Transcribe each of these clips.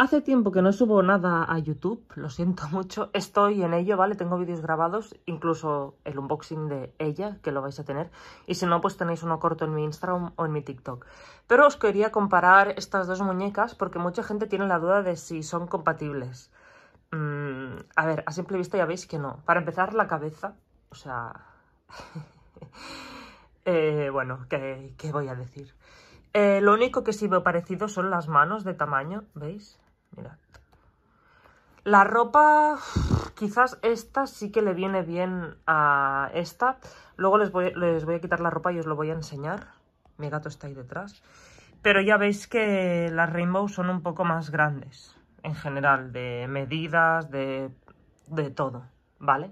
Hace tiempo que no subo nada a YouTube, lo siento mucho, estoy en ello, ¿vale? Tengo vídeos grabados, incluso el unboxing de ella, que lo vais a tener, y si no, pues tenéis uno corto en mi Instagram o en mi TikTok. Pero os quería comparar estas dos muñecas porque mucha gente tiene la duda de si son compatibles. Mm, a ver, a simple vista ya veis que no. Para empezar, la cabeza, o sea... eh, bueno, ¿qué, voy a decir? Eh, lo único que sí veo parecido son las manos de tamaño, ¿veis? Mirad. La ropa, quizás esta sí que le viene bien a esta. Luego les voy, a quitar la ropa y os lo voy a enseñar. Mi gato está ahí detrás. Pero ya veis que las Rainbow son un poco más grandes, en general, de medidas, de, de todo, ¿vale?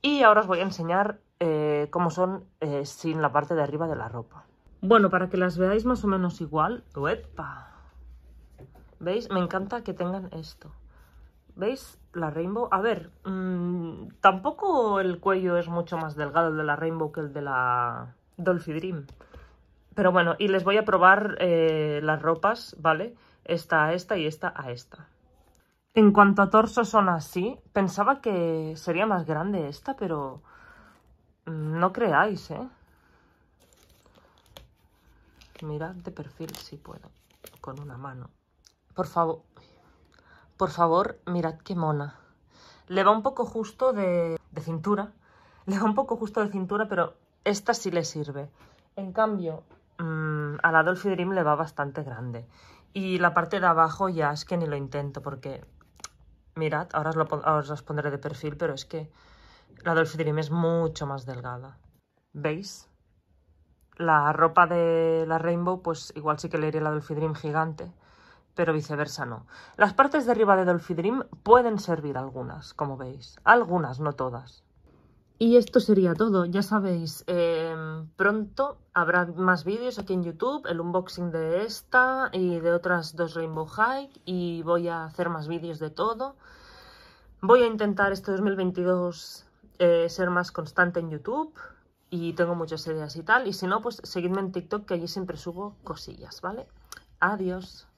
Y ahora os voy a enseñar eh, cómo son eh, sin la parte de arriba de la ropa. Bueno, para que las veáis más o menos igual... ¡Epa! ¿Veis? Me encanta que tengan esto. ¿Veis? La Rainbow. A ver, mm, tampoco el cuello es mucho más delgado el de la Rainbow que el de la Dolphy Dream. Pero bueno, y les voy a probar eh, las ropas, ¿vale? Esta a esta y esta a esta. En cuanto a torso son así. Pensaba que sería más grande esta, pero mm, no creáis, ¿eh? Mirad de perfil si puedo, con una mano. Por favor, por favor, mirad qué mona. Le va un poco justo de, cintura. Le va un poco justo de cintura, pero esta sí le sirve. En cambio, mm, al a la Dream le va bastante grande. Y la parte de abajo ya es que ni lo intento porque... Mirad, ahora os, lo, pondré de perfil, pero es que la Dolphy Dream es mucho más delgada. ¿Veis? La ropa de la Rainbow, pues igual sí que le iría la Dolphy Dream gigante pero viceversa no. Las partes de arriba de Dolphy Dream pueden servir algunas, como veis. Algunas, no todas. Y esto sería todo, ya sabéis, em, pronto habrá más vídeos aquí en YouTube, el unboxing de esta y de otras dos Rainbow High y voy a hacer más vídeos de todo. Voy a intentar este 2022 eh, ser más constante en YouTube y tengo muchas ideas y tal. Y si no, pues seguidme en TikTok que allí siempre subo cosillas, ¿vale? Adiós.